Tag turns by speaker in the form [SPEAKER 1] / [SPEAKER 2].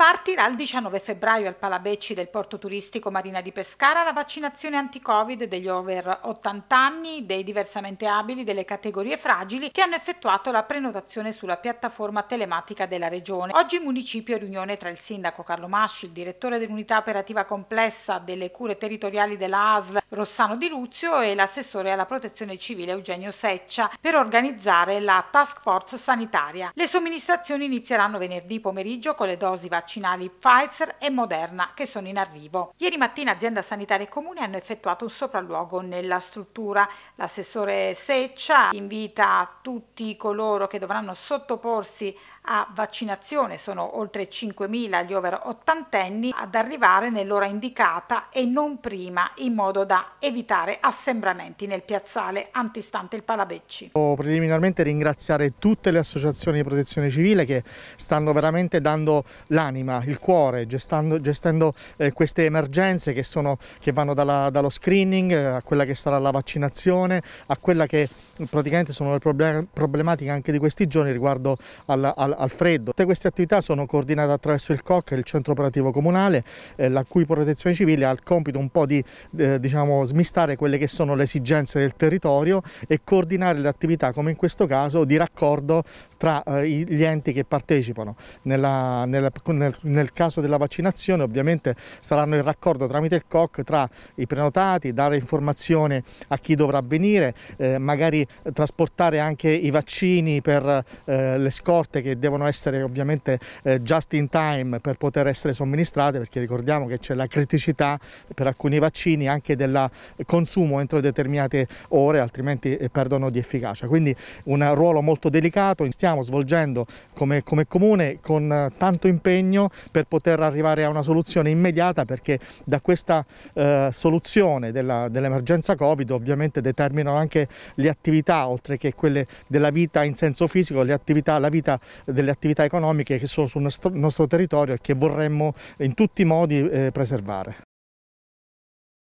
[SPEAKER 1] Partirà il 19 febbraio al Palabecci del porto turistico Marina di Pescara la vaccinazione anti-Covid degli over 80 anni, dei diversamente abili, delle categorie fragili che hanno effettuato la prenotazione sulla piattaforma telematica della Regione. Oggi in municipio è riunione tra il sindaco Carlo Masci, il direttore dell'unità operativa complessa delle cure territoriali della ASL Rossano Di Luzio e l'assessore alla protezione civile Eugenio Seccia per organizzare la task force sanitaria. Le somministrazioni inizieranno venerdì pomeriggio con le dosi vaccinali vaccinali Pfizer e Moderna che sono in arrivo. Ieri mattina azienda sanitaria e comune hanno effettuato un sopralluogo nella struttura. L'assessore Seccia invita tutti coloro che dovranno sottoporsi a vaccinazione, sono oltre 5.000 gli over 80 anni ad arrivare nell'ora indicata e non prima in modo da evitare assembramenti nel piazzale antistante il Palabecci.
[SPEAKER 2] Devo preliminarmente ringraziare tutte le associazioni di protezione civile che stanno veramente dando l'anima, il cuore, gestando, gestendo eh, queste emergenze che, sono, che vanno dalla, dallo screening eh, a quella che sarà la vaccinazione, a quella che praticamente sono le problematiche anche di questi giorni riguardo alla, alla al freddo. Tutte queste attività sono coordinate attraverso il COC, il centro operativo comunale, eh, la cui protezione civile ha il compito un po' di eh, diciamo, smistare quelle che sono le esigenze del territorio e coordinare le attività, come in questo caso, di raccordo tra eh, gli enti che partecipano. Nella, nella, nel, nel, caso della vaccinazione ovviamente saranno il raccordo tramite il COC tra i prenotati, dare informazione a chi dovrà venire, eh, magari trasportare anche i vaccini per eh, le scorte che devono essere ovviamente eh, just in time per poter essere somministrate perché ricordiamo che c'è la criticità per alcuni vaccini anche del consumo entro determinate ore altrimenti eh, perdono di efficacia. Quindi un ruolo molto delicato, stiamo svolgendo come, come comune con eh, tanto impegno per poter arrivare a una soluzione immediata perché da questa eh, soluzione dell'emergenza dell Covid ovviamente determinano anche le attività oltre che quelle della vita in senso fisico, le attività, la vita delle attività economiche che sono sul nostro, territorio e che vorremmo in tutti i modi eh, preservare.